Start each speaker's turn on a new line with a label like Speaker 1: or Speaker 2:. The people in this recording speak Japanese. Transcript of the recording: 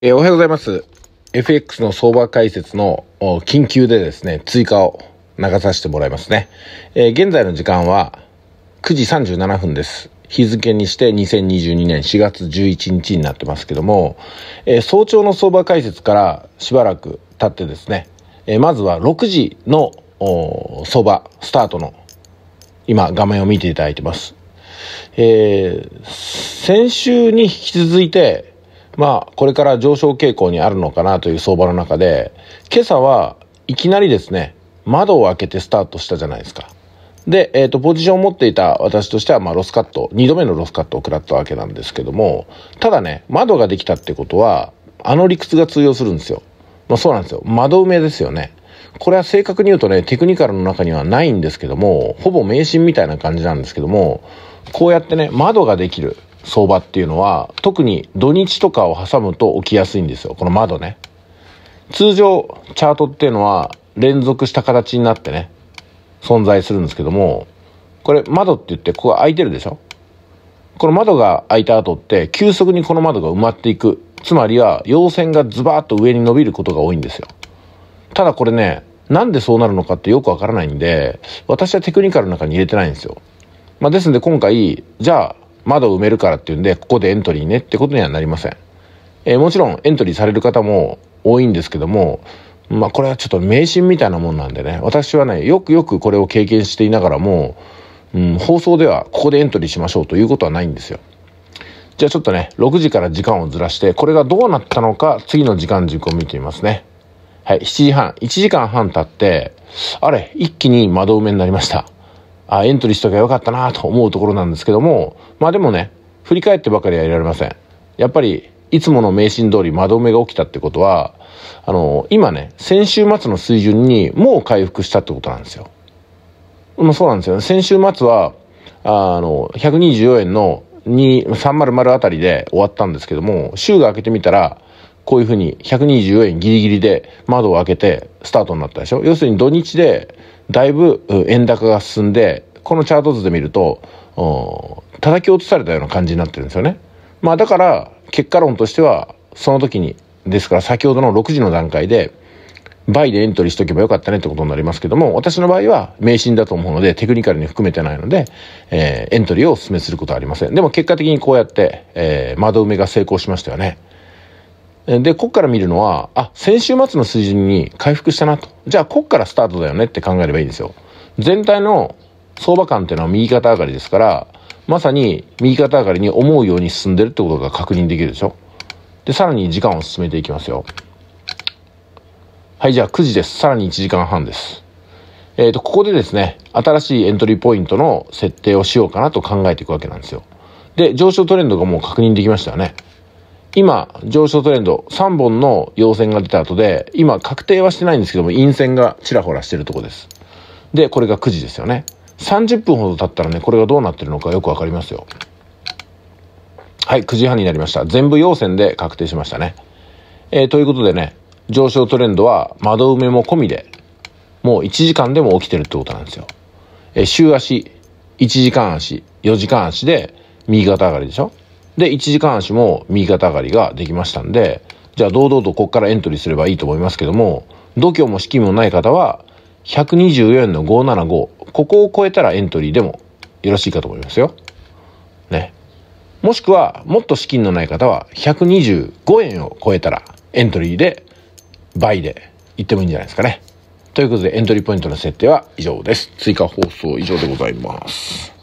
Speaker 1: えー、おはようございます。FX の相場解説の緊急でですね、追加を流させてもらいますね。えー、現在の時間は9時37分です。日付にして2022年4月11日になってますけども、えー、早朝の相場解説からしばらく経ってですね、えまずは6時の相場スタートの今画面を見ていただいてます。え先週に引き続いてまあ、これから上昇傾向にあるのかなという相場の中で、今朝はいきなりですね、窓を開けてスタートしたじゃないですか。で、えっ、ー、と、ポジションを持っていた私としては、まあ、ロスカット、2度目のロスカットを食らったわけなんですけども、ただね、窓ができたってことは、あの理屈が通用するんですよ。まあ、そうなんですよ。窓埋めですよね。これは正確に言うとね、テクニカルの中にはないんですけども、ほぼ迷信みたいな感じなんですけども、こうやってね、窓ができる。相場っていうのは、特に土日とかを挟むと起きやすいんですよ。この窓ね。通常、チャートっていうのは連続した形になってね、存在するんですけども、これ窓って言ってここが開いてるでしょこの窓が開いた後って、急速にこの窓が埋まっていく。つまりは、陽線がズバーッと上に伸びることが多いんですよ。ただこれね、なんでそうなるのかってよくわからないんで、私はテクニカルの中に入れてないんですよ。まあ、ですんで今回、じゃあ、窓を埋めるからっていうんで、ここでエントリーねってことにはなりません。えー、もちろんエントリーされる方も多いんですけども、まあこれはちょっと迷信みたいなもんなんでね、私はね、よくよくこれを経験していながらも、うん、放送ではここでエントリーしましょうということはないんですよ。じゃあちょっとね、6時から時間をずらして、これがどうなったのか、次の時間軸を見てみますね。はい、7時半、1時間半経って、あれ、一気に窓埋めになりました。あエントリーしとけばよかったなと思うところなんですけどもまあでもね振り返ってばかりはいられませんやっぱりいつもの迷信通り窓目が起きたってことはあの今ね先週末の水準にもう回復したってことなんですよ、まあ、そうなんですよ、ね、先週末はあの124円の300あたりで終わったんですけども週が明けてみたらこういうふうに124円ギリギリで窓を開けてスタートになったでしょ要するに土日でだいぶ円高が進んで、このチャート図で見ると、叩き落とされたような感じになってるんですよね。まあだから、結果論としては、その時に、ですから先ほどの6時の段階で、倍でエントリーしとけばよかったねってことになりますけども、私の場合は迷信だと思うので、テクニカルに含めてないので、えー、エントリーをお勧めすることはありません。でも結果的にこうやって、えー、窓埋めが成功しましたよね。で、こっから見るのは、あ、先週末の水準に回復したなと。じゃあ、こっからスタートだよねって考えればいいんですよ。全体の相場感っていうのは右肩上がりですから、まさに右肩上がりに思うように進んでるってことが確認できるでしょ。で、さらに時間を進めていきますよ。はい、じゃあ9時です。さらに1時間半です。えっ、ー、と、ここでですね、新しいエントリーポイントの設定をしようかなと考えていくわけなんですよ。で、上昇トレンドがもう確認できましたよね。今、上昇トレンド、3本の陽線が出た後で、今、確定はしてないんですけども、陰線がちらほらしてるとこです。で、これが9時ですよね。30分ほど経ったらね、これがどうなってるのかよくわかりますよ。はい、9時半になりました。全部陽線で確定しましたね。えー、ということでね、上昇トレンドは窓埋めも込みで、もう1時間でも起きてるってことなんですよ。えー、週足、1時間足、4時間足で右肩上がりでしょで、1時間足も右肩上がりができましたんで、じゃあ堂々とここからエントリーすればいいと思いますけども、度胸も資金もない方は、124の575、ここを超えたらエントリーでもよろしいかと思いますよ。ね。もしくは、もっと資金のない方は、125円を超えたらエントリーで、倍でいってもいいんじゃないですかね。ということで、エントリーポイントの設定は以上です。追加放送以上でございます。